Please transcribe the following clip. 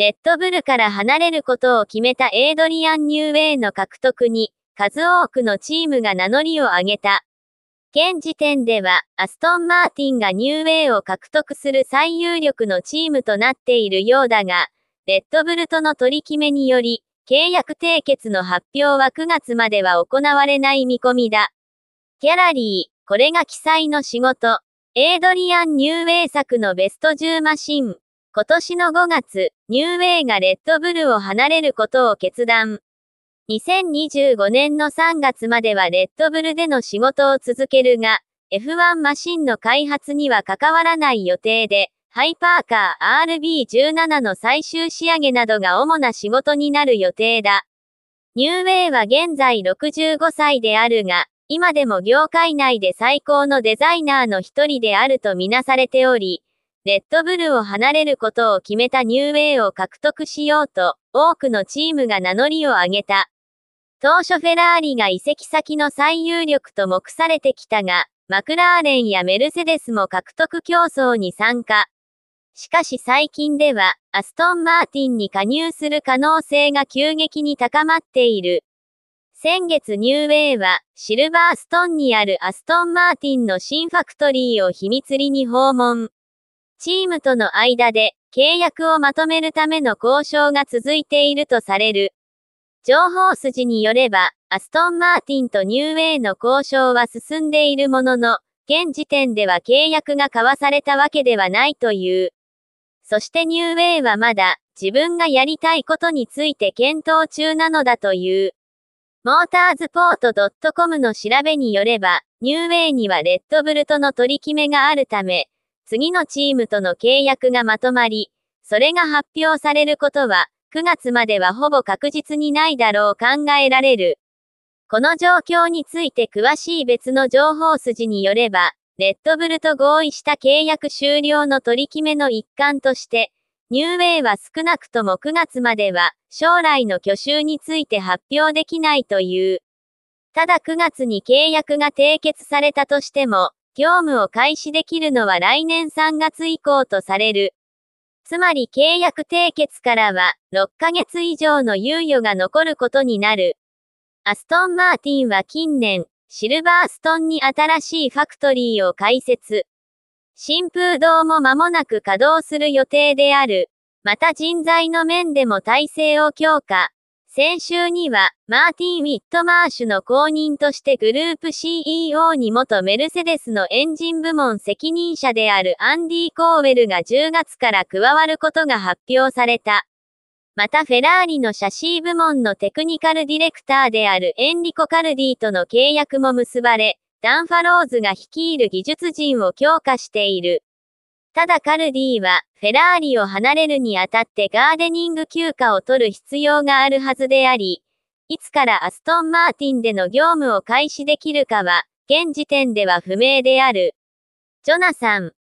レッドブルから離れることを決めたエイドリアン・ニューウェイの獲得に、数多くのチームが名乗りを上げた。現時点では、アストン・マーティンがニューウェイを獲得する最有力のチームとなっているようだが、レッドブルとの取り決めにより、契約締結の発表は9月までは行われない見込みだ。ギャラリー、これが記載の仕事。エイドリアン・ニューウェイ作のベスト10マシン。今年の5月、ニューウェイがレッドブルを離れることを決断。2025年の3月まではレッドブルでの仕事を続けるが、F1 マシンの開発には関わらない予定で、ハイパーカー RB17 の最終仕上げなどが主な仕事になる予定だ。ニューウェイは現在65歳であるが、今でも業界内で最高のデザイナーの一人であるとみなされており、レッドブルを離れることを決めたニューウェイを獲得しようと、多くのチームが名乗りを上げた。当初フェラーリが移籍先の最有力と目されてきたが、マクラーレンやメルセデスも獲得競争に参加。しかし最近では、アストン・マーティンに加入する可能性が急激に高まっている。先月ニューウェイは、シルバーストンにあるアストン・マーティンの新ファクトリーを秘密裏に訪問。チームとの間で契約をまとめるための交渉が続いているとされる。情報筋によれば、アストン・マーティンとニューウェイの交渉は進んでいるものの、現時点では契約が交わされたわけではないという。そしてニューウェイはまだ自分がやりたいことについて検討中なのだという。モーターズポート .com の調べによれば、ニューウェイにはレッドブルとの取り決めがあるため、次のチームとの契約がまとまり、それが発表されることは、9月まではほぼ確実にないだろう考えられる。この状況について詳しい別の情報筋によれば、レッドブルと合意した契約終了の取り決めの一環として、ニューウェイは少なくとも9月までは将来の去就について発表できないという。ただ9月に契約が締結されたとしても、業務を開始できるのは来年3月以降とされる。つまり契約締結からは6ヶ月以上の猶予が残ることになる。アストン・マーティンは近年、シルバーストンに新しいファクトリーを開設。新風堂も間もなく稼働する予定である。また人材の面でも体制を強化。先週には、マーティン・ウィットマーシュの後任としてグループ CEO に元メルセデスのエンジン部門責任者であるアンディ・コーウェルが10月から加わることが発表された。またフェラーリのシャシー部門のテクニカルディレクターであるエンリコ・カルディとの契約も結ばれ、ダンファローズが率いる技術陣を強化している。ただカルディは、フェラーリを離れるにあたってガーデニング休暇を取る必要があるはずであり、いつからアストン・マーティンでの業務を開始できるかは、現時点では不明である。ジョナサン